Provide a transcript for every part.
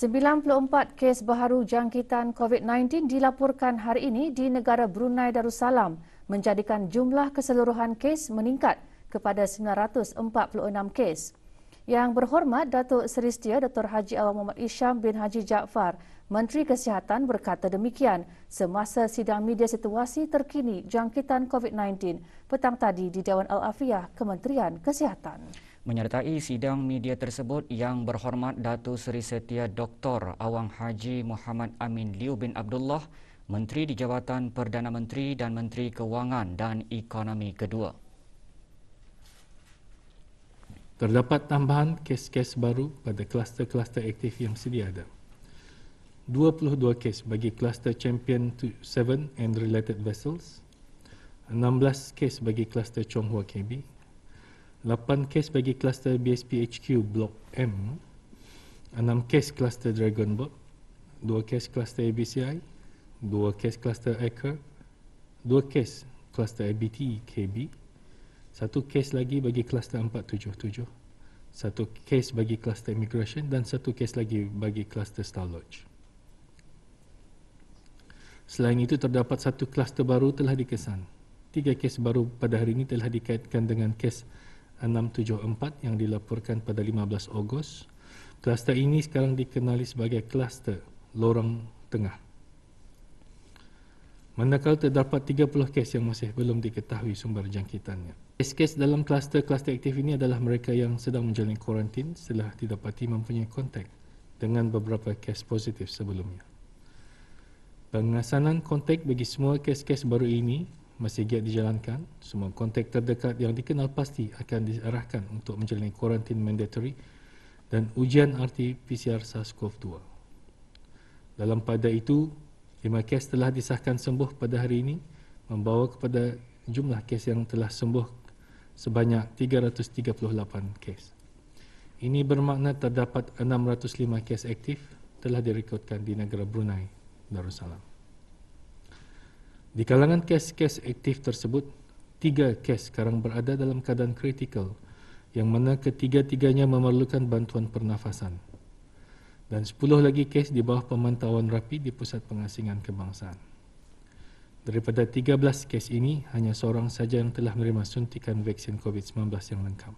94 kes baru jangkitan COVID-19 dilaporkan hari ini di negara Brunei Darussalam menjadikan jumlah keseluruhan kes meningkat kepada 946 kes. Yang berhormat Datuk Seri Setia Dr. Haji Awang Muhammad Isham bin Haji Jaafar, Menteri Kesihatan berkata demikian semasa sidang media situasi terkini jangkitan COVID-19 petang tadi di Dewan Al-Afiah Kementerian Kesihatan. Menyertai sidang media tersebut yang berhormat Datu Seri Setia Dr. Awang Haji Muhammad Amin Liu bin Abdullah, Menteri di Jabatan Perdana Menteri dan Menteri Kewangan dan Ekonomi Kedua. Terdapat tambahan kes-kes baru pada kluster-kluster aktif yang sedia ada. 22 kes bagi kluster Champion 7 and Related Vessels, 16 kes bagi kluster Chonghua KB, 8 kes bagi kluster BSP HQ Blok M 6 kes kluster Dragon Boat 2 kes kluster ABCI 2 kes kluster Acker 2 kes kluster ABT e KB 1 kes lagi bagi kluster 477 satu kes bagi kluster Immigration dan satu kes lagi bagi kluster Star Lodge Selain itu terdapat satu kluster baru telah dikesan. Tiga kes baru pada hari ini telah dikaitkan dengan kes 674 yang dilaporkan pada 15 Ogos. Kluster ini sekarang dikenali sebagai kluster lorong tengah. Manakala terdapat 30 kes yang masih belum diketahui sumber jangkitannya. Kes-kes dalam kluster-kluster aktif ini adalah mereka yang sedang menjalani kuarantin setelah didapati mempunyai kontak dengan beberapa kes positif sebelumnya. Pengasanan kontak bagi semua kes-kes baru ini masih giat dijalankan. Semua kontak terdekat yang dikenal pasti akan diarahkan untuk menjalani kuarantin mandatory dan ujian RT-PCR SARS-CoV-2. Dalam pada itu, 5 kes telah disahkan sembuh pada hari ini membawa kepada jumlah kes yang telah sembuh sebanyak 338 kes. Ini bermakna terdapat 605 kes aktif telah direkodkan di negara Brunei Darussalam. Di kalangan kes-kes aktif tersebut, tiga kes sekarang berada dalam keadaan kritikal yang mana ketiga-tiganya memerlukan bantuan pernafasan. Dan sepuluh lagi kes di bawah pemantauan rapi di Pusat Pengasingan Kebangsaan. Daripada 13 kes ini, hanya seorang saja yang telah menerima suntikan vaksin COVID-19 yang lengkap.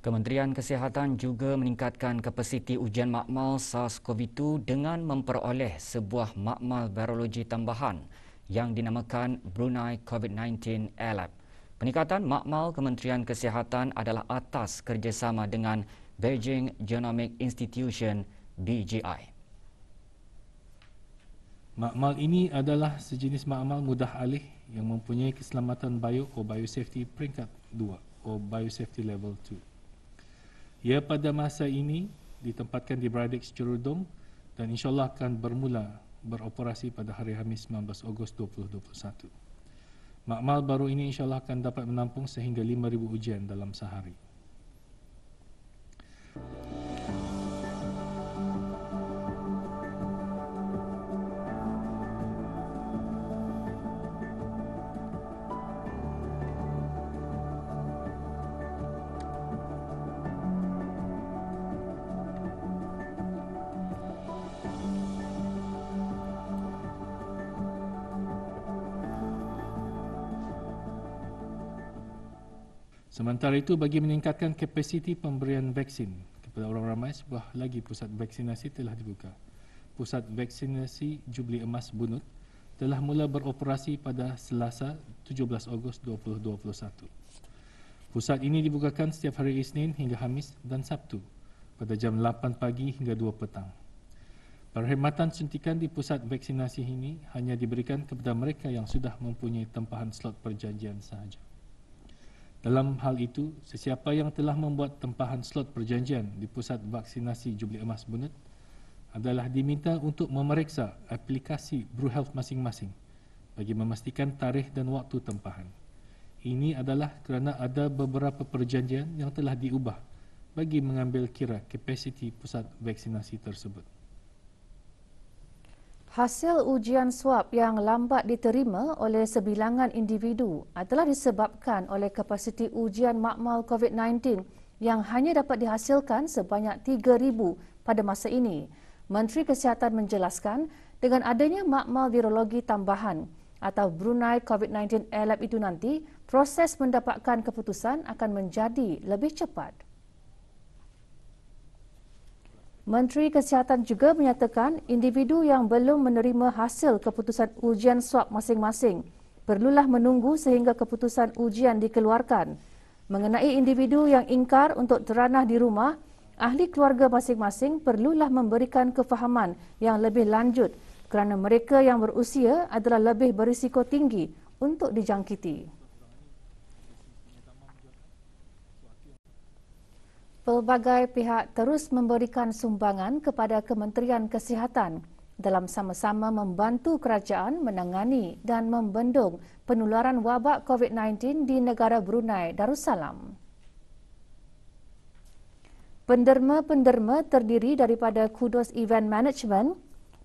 Kementerian Kesihatan juga meningkatkan kapasiti ujian makmal SARS-CoV-2 dengan memperoleh sebuah makmal virologi tambahan yang dinamakan Brunei COVID-19 Air Lab. Peningkatan makmal Kementerian Kesihatan adalah atas kerjasama dengan Beijing Genomic Institution BGI. Makmal ini adalah sejenis makmal mudah alih yang mempunyai keselamatan bio atau biosafety peringkat 2 atau biosafety level 2. Ia pada masa ini ditempatkan di Bradex Cerudong dan insyaAllah akan bermula beroperasi pada hari Hamis 19 Ogos 2021. Makmal baru ini insyaAllah akan dapat menampung sehingga 5,000 ujian dalam sehari. Sementara itu bagi meningkatkan kapasiti pemberian vaksin kepada orang ramai sebuah lagi pusat vaksinasi telah dibuka. Pusat vaksinasi Jubli Emas Bunut telah mula beroperasi pada Selasa 17 Ogos 2021. Pusat ini dibukakan setiap hari Isnin hingga Hamis dan Sabtu pada jam 8 pagi hingga 2 petang. Perkhidmatan suntikan di pusat vaksinasi ini hanya diberikan kepada mereka yang sudah mempunyai tempahan slot perjanjian sahaja. Dalam hal itu, sesiapa yang telah membuat tempahan slot perjanjian di pusat vaksinasi Jubli Emas Bunut adalah diminta untuk memeriksa aplikasi BruHealth masing-masing bagi memastikan tarikh dan waktu tempahan. Ini adalah kerana ada beberapa perjanjian yang telah diubah bagi mengambil kira kapasiti pusat vaksinasi tersebut. Hasil ujian swab yang lambat diterima oleh sebilangan individu adalah disebabkan oleh kapasiti ujian makmal COVID-19 yang hanya dapat dihasilkan sebanyak 3,000 pada masa ini. Menteri Kesihatan menjelaskan dengan adanya makmal virologi tambahan atau Brunei COVID-19 Air Lab itu nanti, proses mendapatkan keputusan akan menjadi lebih cepat. Menteri Kesihatan juga menyatakan individu yang belum menerima hasil keputusan ujian swab masing-masing perlulah menunggu sehingga keputusan ujian dikeluarkan. Mengenai individu yang ingkar untuk teranah di rumah, ahli keluarga masing-masing perlulah memberikan kefahaman yang lebih lanjut kerana mereka yang berusia adalah lebih berisiko tinggi untuk dijangkiti. pelbagai pihak terus memberikan sumbangan kepada Kementerian Kesihatan dalam sama-sama membantu kerajaan menangani dan membendung penularan wabak COVID-19 di negara Brunei Darussalam. Penderma-penderma terdiri daripada Kudos Event Management,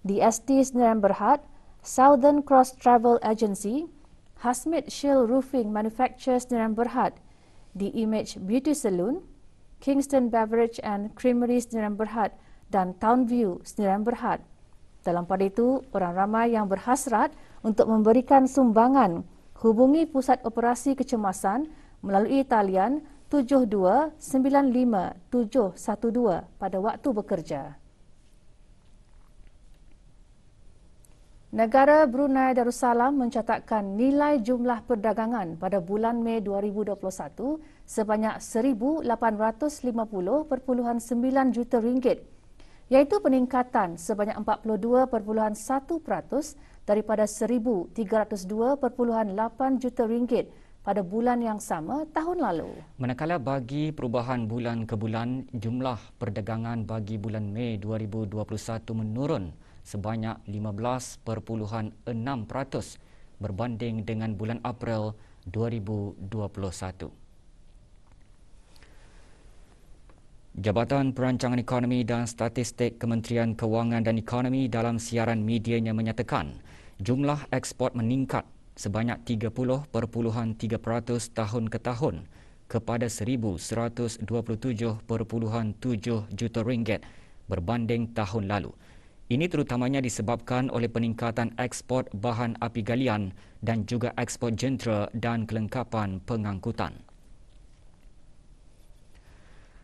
DST Senyaran Berhad, Southern Cross Travel Agency, Hasmid Shield Roofing Manufacturers Senyaran Berhad, The Image Beauty Salon, Kingston Beverage and Creamery Sdn Bhd dan Town View Sdn Bhd. Dalam pada itu, orang ramai yang berhasrat untuk memberikan sumbangan hubungi Pusat Operasi Kecemasan melalui talian 7295712 pada waktu bekerja. Negara Brunei Darussalam mencatatkan nilai jumlah perdagangan pada bulan Mei 2021 sebanyak 1850.9 juta ringgit iaitu peningkatan sebanyak 42.1% daripada 1302.8 juta ringgit pada bulan yang sama tahun lalu. Manakala bagi perubahan bulan ke bulan, jumlah perdagangan bagi bulan Mei 2021 menurun sebanyak 15.6% berbanding dengan bulan April 2021. Jabatan Perancangan Ekonomi dan Statistik Kementerian Kewangan dan Ekonomi dalam siaran medianya menyatakan jumlah ekspor meningkat sebanyak 30.3% tahun ke tahun kepada 1127.7 juta ringgit berbanding tahun lalu. Ini terutamanya disebabkan oleh peningkatan ekspor bahan api galian dan juga ekspor jentera dan kelengkapan pengangkutan.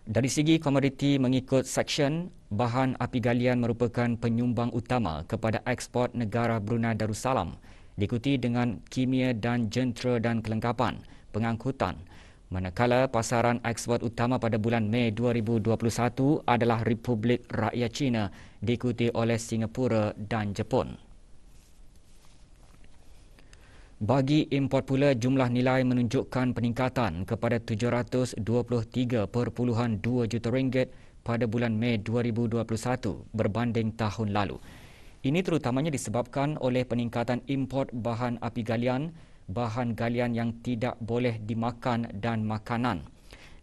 Dari segi komoditi mengikut seksyen, bahan api galian merupakan penyumbang utama kepada ekspor negara Brunei Darussalam, diikuti dengan kimia dan jentera dan kelengkapan pengangkutan. Manakala pasaran ekspor utama pada bulan Mei 2021 adalah Republik Rakyat China, diikuti oleh Singapura dan Jepun. Bagi import pula jumlah nilai menunjukkan peningkatan kepada 723.2 juta ringgit pada bulan Mei 2021 berbanding tahun lalu. Ini terutamanya disebabkan oleh peningkatan import bahan api galian, bahan galian yang tidak boleh dimakan dan makanan.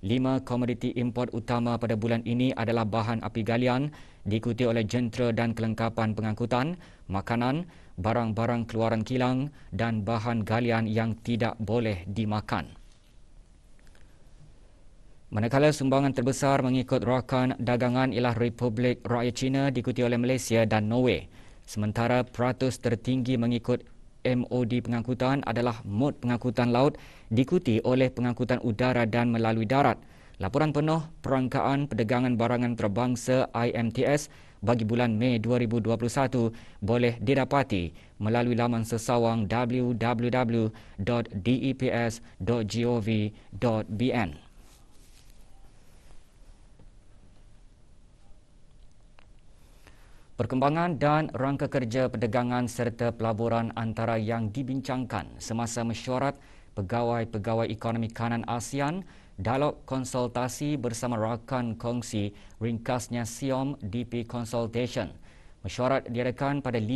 Lima komoditi import utama pada bulan ini adalah bahan api galian, diikuti oleh jentera dan kelengkapan pengangkutan, makanan, barang-barang keluaran kilang dan bahan galian yang tidak boleh dimakan. Manakala sumbangan terbesar mengikut rakan dagangan ialah Republik Rakyat China diikuti oleh Malaysia dan Norway. Sementara peratus tertinggi mengikut MOD pengangkutan adalah mod pengangkutan laut diikuti oleh pengangkutan udara dan melalui darat. Laporan penuh perangkaan perdagangan barangan terbangsa IMTS bagi bulan Mei 2021 boleh didapati melalui laman sesawang www.deps.gov.bn. Perkembangan dan rangka kerja perdagangan serta pelaburan antara yang dibincangkan semasa mesyuarat pegawai-pegawai ekonomi kanan ASEAN Dialog konsultasi bersama rakan kongsi ringkasnya SIOM DP Consultation. Mesyuarat diadakan pada 5,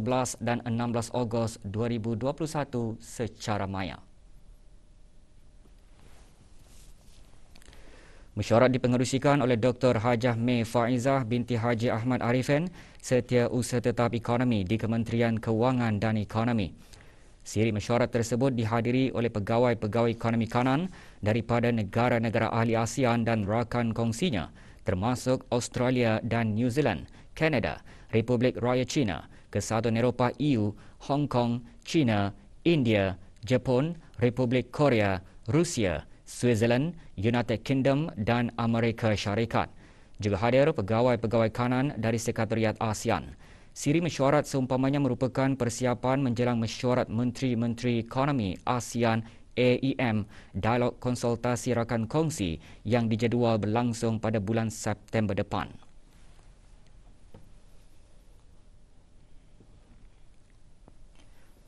11 dan 16 Ogos 2021 secara maya. Mesyuarat dipengerusikan oleh Dr. Hajah Mei Faizah binti Haji Ahmad Arifin, Setia Usaha Tetap Ekonomi di Kementerian Kewangan dan Ekonomi. Siri mesyuarat tersebut dihadiri oleh pegawai-pegawai ekonomi kanan, daripada negara-negara ahli ASEAN dan rakan kongsinya termasuk Australia dan New Zealand, Canada, Republik Raya China, Kesatuan Eropah EU, Hong Kong, China, India, Jepun, Republik Korea, Rusia, Switzerland, United Kingdom dan Amerika Syarikat. Juga hadir pegawai-pegawai kanan dari Sekretariat ASEAN. Siri mesyuarat seumpamanya merupakan persiapan menjelang mesyuarat Menteri-Menteri Ekonomi ASEAN AEM Dialog Konsultasi Rakan Kongsi yang dijadual berlangsung pada bulan September depan.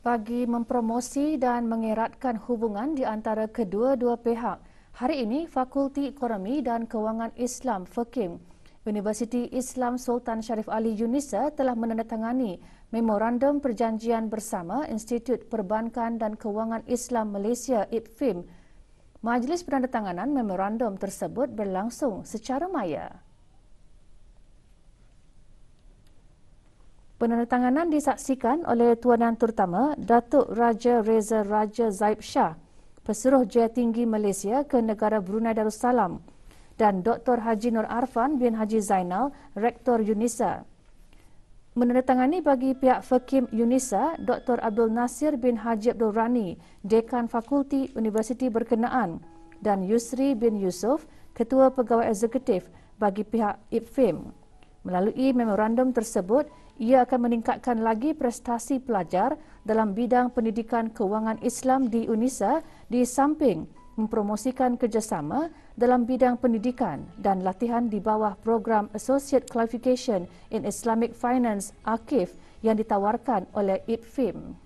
Bagi mempromosi dan mengeratkan hubungan di antara kedua-dua pihak, hari ini Fakulti Ekonomi dan Kewangan Islam Fekim Universiti Islam Sultan Sharif Ali Yunisa telah menandatangani Memorandum Perjanjian Bersama Institut Perbankan dan Kewangan Islam Malaysia IPFIM. Majlis penandatanganan memorandum tersebut berlangsung secara maya. Penandatanganan disaksikan oleh Tuan Yang Terutama Datuk Raja Reza Raja Zaib Shah, Pesuruh Jaya Tinggi Malaysia ke negara Brunei Darussalam dan Dr. Haji Nur Arfan bin Haji Zainal, Rektor UNISA. Menandatangani bagi pihak Fakim UNISA, Dr. Abdul Nasir bin Haji Abdul Rani, Dekan Fakulti Universiti Berkenaan dan Yusri bin Yusof, Ketua Pegawai Eksekutif bagi pihak IPFIM. Melalui memorandum tersebut, ia akan meningkatkan lagi prestasi pelajar dalam bidang pendidikan kewangan Islam di UNISA di samping mempromosikan kerjasama dalam bidang pendidikan dan latihan di bawah program Associate Qualification in Islamic Finance (AQIF) yang ditawarkan oleh IPFIM.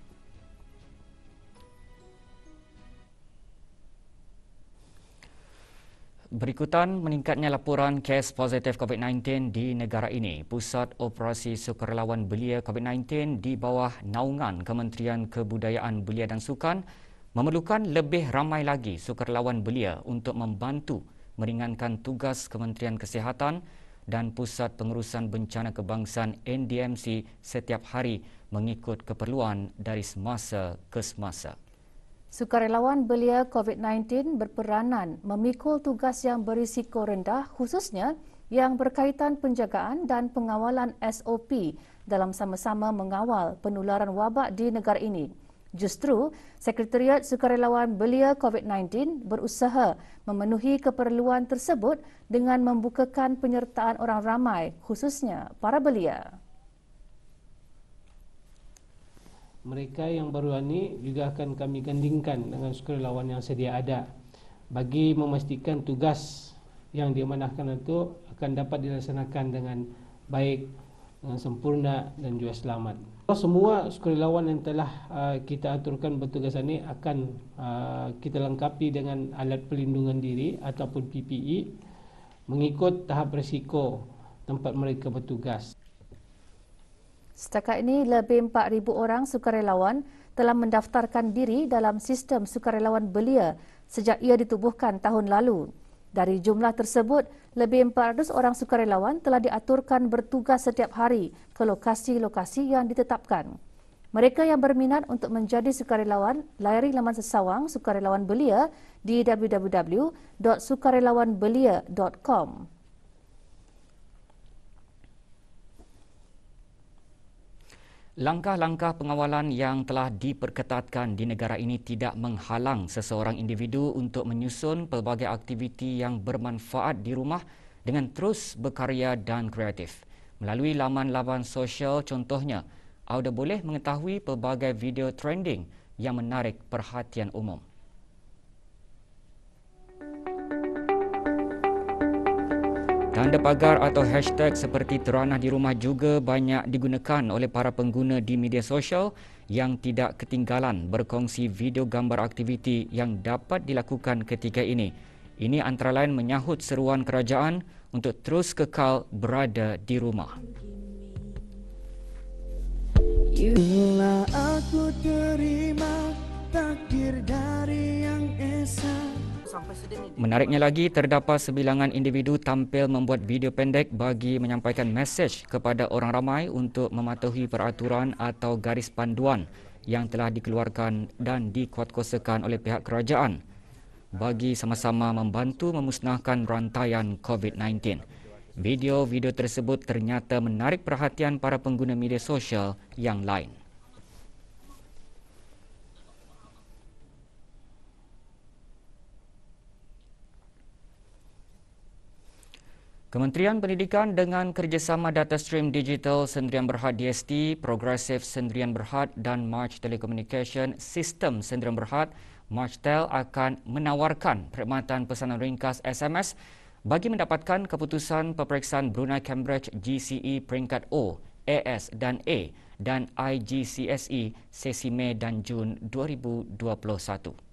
Berikutan meningkatnya laporan kes positif COVID-19 di negara ini. Pusat Operasi Sukarelawan Belia COVID-19 di bawah naungan Kementerian Kebudayaan Belia dan Sukan memerlukan lebih ramai lagi sukarelawan belia untuk membantu meringankan tugas Kementerian Kesihatan dan Pusat Pengurusan Bencana Kebangsaan NDMC setiap hari mengikut keperluan dari semasa ke semasa. Sukarelawan belia COVID-19 berperanan memikul tugas yang berisiko rendah khususnya yang berkaitan penjagaan dan pengawalan SOP dalam sama-sama mengawal penularan wabak di negara ini. Justru, Sekretariat Sukarelawan Belia COVID-19 berusaha memenuhi keperluan tersebut dengan membukakan penyertaan orang ramai, khususnya para belia. Mereka yang baru ini juga akan kami gandingkan dengan sukarelawan yang sedia ada bagi memastikan tugas yang diamanahkan itu akan dapat dilaksanakan dengan baik, dengan eh, sempurna dan juga selamat semua sukarelawan yang telah uh, kita aturkan bertugas ini akan uh, kita lengkapi dengan alat pelindungan diri ataupun PPE mengikut tahap risiko tempat mereka bertugas. Setakat ini, lebih 4,000 orang sukarelawan telah mendaftarkan diri dalam sistem sukarelawan belia sejak ia ditubuhkan tahun lalu. Dari jumlah tersebut, lebih 400 orang sukarelawan telah diaturkan bertugas setiap hari ke lokasi-lokasi yang ditetapkan. Mereka yang berminat untuk menjadi sukarelawan layari laman sesawang sukarelawan belia di www.sukarelawanbelia.com. Langkah-langkah pengawalan yang telah diperketatkan di negara ini tidak menghalang seseorang individu untuk menyusun pelbagai aktiviti yang bermanfaat di rumah dengan terus berkarya dan kreatif. Melalui laman-laman sosial contohnya, anda boleh mengetahui pelbagai video trending yang menarik perhatian umum. Tanda pagar atau hashtag seperti teranah di rumah juga banyak digunakan oleh para pengguna di media sosial yang tidak ketinggalan berkongsi video gambar aktiviti yang dapat dilakukan ketika ini. Ini antara lain menyahut seruan kerajaan untuk terus kekal berada di rumah. Bila aku terima takdir dari yang esah sampai sudah ini. Menariknya lagi, terdapat sebilangan individu tampil membuat video pendek bagi menyampaikan mesej kepada orang ramai untuk mematuhi peraturan atau garis panduan yang telah dikeluarkan dan dikuatkuasakan oleh pihak kerajaan bagi sama-sama membantu memusnahkan rantaian COVID-19. Video-video tersebut ternyata menarik perhatian para pengguna media sosial yang lain. Kementerian Pendidikan dengan kerjasama data stream digital Sendirian Berhad DST, Progressive Sendirian Berhad dan March Telecommunication System Sendirian Berhad, Marchtel akan menawarkan perkhidmatan pesanan ringkas SMS bagi mendapatkan keputusan peperiksaan Brunei Cambridge GCE peringkat O, AS dan A dan IGCSE sesi Mei dan Jun 2021.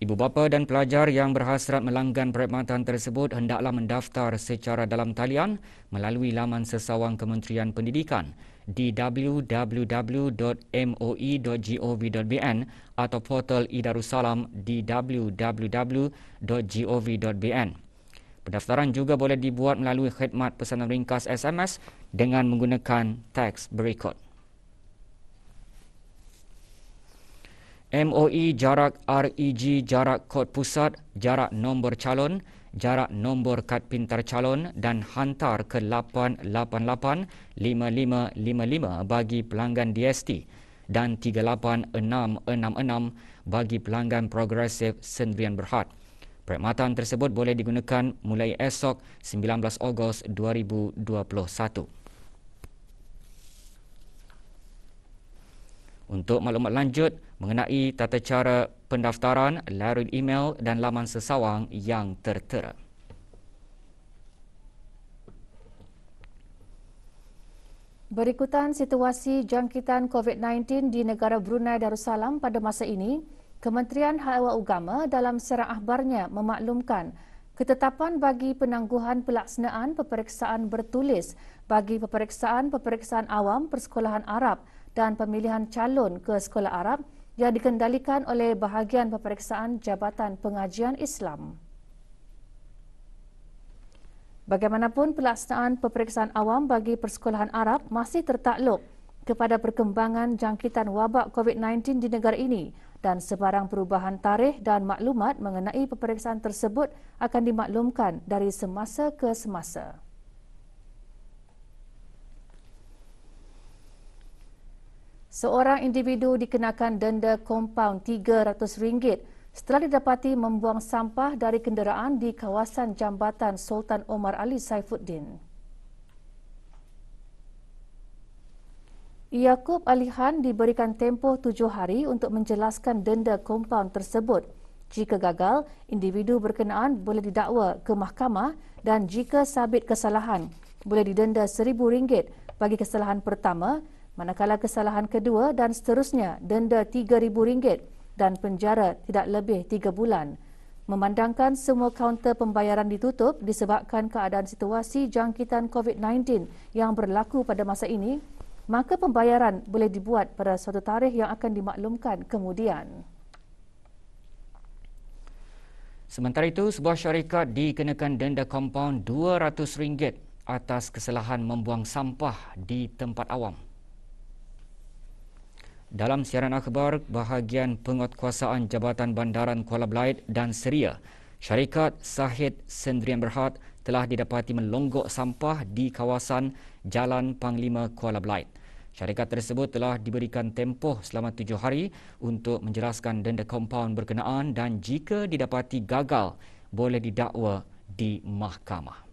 Ibu bapa dan pelajar yang berhasrat melanggan perkhidmatan tersebut hendaklah mendaftar secara dalam talian melalui laman sesawang Kementerian Pendidikan di www.moe.gov.bn atau portal e Idarussalam di www.gov.bn. Pendaftaran juga boleh dibuat melalui khidmat pesanan ringkas SMS dengan menggunakan teks berikut. MOE jarak REG jarak kod pusat, jarak nombor calon, jarak nombor kad pintar calon dan hantar ke 8885555 bagi pelanggan DST dan 38666 bagi pelanggan progresif sendirian berhad. Perkhidmatan tersebut boleh digunakan mulai esok 19 Ogos 2021. Untuk maklumat lanjut mengenai tata cara pendaftaran, larut email dan laman sesawang yang tertera. Berikutan situasi jangkitan COVID-19 di negara Brunei Darussalam pada masa ini, Kementerian Hal Ehwal Ugama dalam serah akhbarnya memaklumkan ketetapan bagi penangguhan pelaksanaan peperiksaan bertulis bagi peperiksaan-peperiksaan awam persekolahan Arab dan pemilihan calon ke sekolah Arab yang dikendalikan oleh bahagian pemeriksaan Jabatan Pengajian Islam. Bagaimanapun pelaksanaan pemeriksaan awam bagi persekolahan Arab masih tertakluk kepada perkembangan jangkitan wabak COVID-19 di negara ini dan sebarang perubahan tarikh dan maklumat mengenai pemeriksaan tersebut akan dimaklumkan dari semasa ke semasa. Seorang individu dikenakan denda kompaun RM300 setelah didapati membuang sampah dari kenderaan di kawasan jambatan Sultan Omar Ali Saifuddin. Yaakob Alihan diberikan tempoh tujuh hari untuk menjelaskan denda kompaun tersebut. Jika gagal, individu berkenaan boleh didakwa ke mahkamah dan jika sabit kesalahan, boleh didenda RM1,000 bagi kesalahan pertama manakala kesalahan kedua dan seterusnya denda RM3,000 dan penjara tidak lebih 3 bulan. Memandangkan semua kaunter pembayaran ditutup disebabkan keadaan situasi jangkitan COVID-19 yang berlaku pada masa ini, maka pembayaran boleh dibuat pada suatu tarikh yang akan dimaklumkan kemudian. Sementara itu, sebuah syarikat dikenakan denda kompaun RM200 atas kesalahan membuang sampah di tempat awam dalam siaran akhbar bahagian penguatkuasaan Jabatan Bandaran Kuala Belait dan Seria, syarikat Sahid Sendrian Berhad telah didapati melonggok sampah di kawasan Jalan Panglima Kuala Belait. Syarikat tersebut telah diberikan tempoh selama tujuh hari untuk menjelaskan denda kompaun berkenaan dan jika didapati gagal boleh didakwa di mahkamah.